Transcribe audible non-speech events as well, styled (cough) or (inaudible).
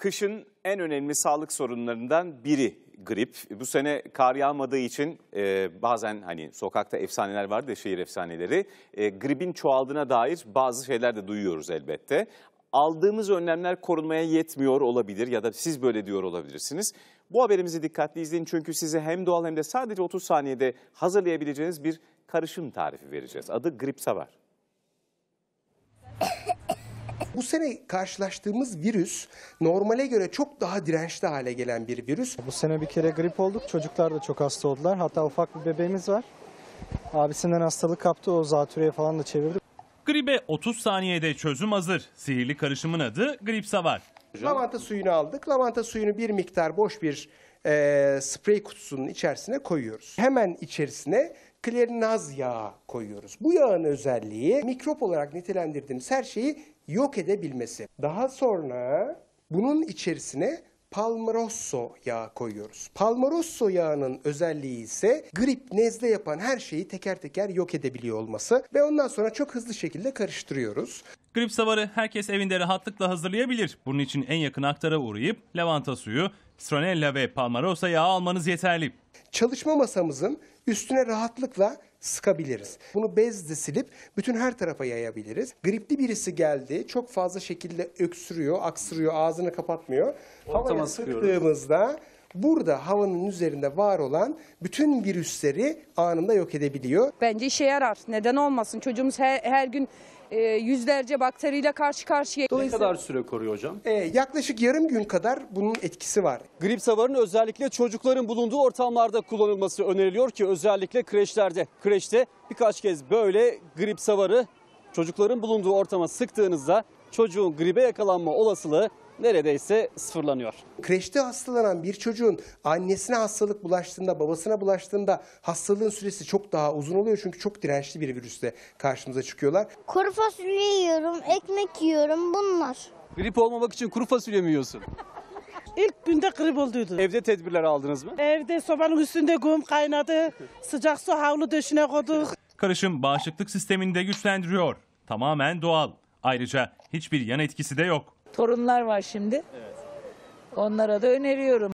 Kışın en önemli sağlık sorunlarından biri grip. Bu sene kar yağmadığı için e, bazen hani sokakta efsaneler vardı ya şehir efsaneleri. E, gripin çoğaldığına dair bazı şeyler de duyuyoruz elbette. Aldığımız önlemler korunmaya yetmiyor olabilir ya da siz böyle diyor olabilirsiniz. Bu haberimizi dikkatli izleyin çünkü size hem doğal hem de sadece 30 saniyede hazırlayabileceğiniz bir karışım tarifi vereceğiz. Adı grip savar. Bu sene karşılaştığımız virüs normale göre çok daha dirençli hale gelen bir virüs. Bu sene bir kere grip olduk. Çocuklar da çok hasta oldular. Hatta ufak bir bebeğimiz var. Abisinden hastalık kaptı. O zatürreye falan da çevirdi. Gribe 30 saniyede çözüm hazır. Sihirli karışımın adı Grip Savar. Lavanta suyunu aldık. Lavanta suyunu bir miktar boş bir e, sprey kutusunun içerisine koyuyoruz. Hemen içerisine klerinaz yağı koyuyoruz. Bu yağın özelliği mikrop olarak nitelendirdiğimiz her şeyi yok edebilmesi. Daha sonra bunun içerisine Palmarosso yağı koyuyoruz. Palmarosso yağının özelliği ise grip, nezle yapan her şeyi teker teker yok edebiliyor olması ve ondan sonra çok hızlı şekilde karıştırıyoruz. Grip savarı herkes evinde rahatlıkla hazırlayabilir. Bunun için en yakın aktara uğrayıp lavanta suyu, stronella ve palmarosa yağı almanız yeterli. Çalışma masamızın üstüne rahatlıkla sıkabiliriz. Bunu bezle silip bütün her tarafa yayabiliriz. Gripli birisi geldi, çok fazla şekilde öksürüyor, aksırıyor, ağzını kapatmıyor. Ortama Havaya sıkıyoruz. sıktığımızda burada havanın üzerinde var olan bütün virüsleri anında yok edebiliyor. Bence işe yarar. Neden olmasın? Çocuğumuz her, her gün e, yüzlerce bakteriyle karşı karşıya. Ne kadar süre koruyor hocam? E, yaklaşık yarım gün kadar bunun etkisi var. Grip savarının özellikle çocukların bulunduğu ortamlarda kullanılması öneriliyor ki özellikle kreşlerde. Kreşte birkaç kez böyle grip savarı çocukların bulunduğu ortama sıktığınızda çocuğun gribe yakalanma olasılığı neredeyse sıfırlanıyor. Kreşte hastalanan bir çocuğun annesine hastalık bulaştığında, babasına bulaştığında hastalığın süresi çok daha uzun oluyor. Çünkü çok dirençli bir virüsle karşımıza çıkıyorlar. Kuru fasulye yiyorum, ekmek yiyorum bunlar. Grip olmamak için kuru fasulye mi yiyorsun? (laughs) İlk günde grip olduydu. Evde tedbirler aldınız mı? Evde sobanın üstünde kum kaynadı. Sıcak su havlu döşüne koyduk. Karışım bağışıklık sistemini de güçlendiriyor. Tamamen doğal. Ayrıca hiçbir yan etkisi de yok. Torunlar var şimdi. Onlara da öneriyorum.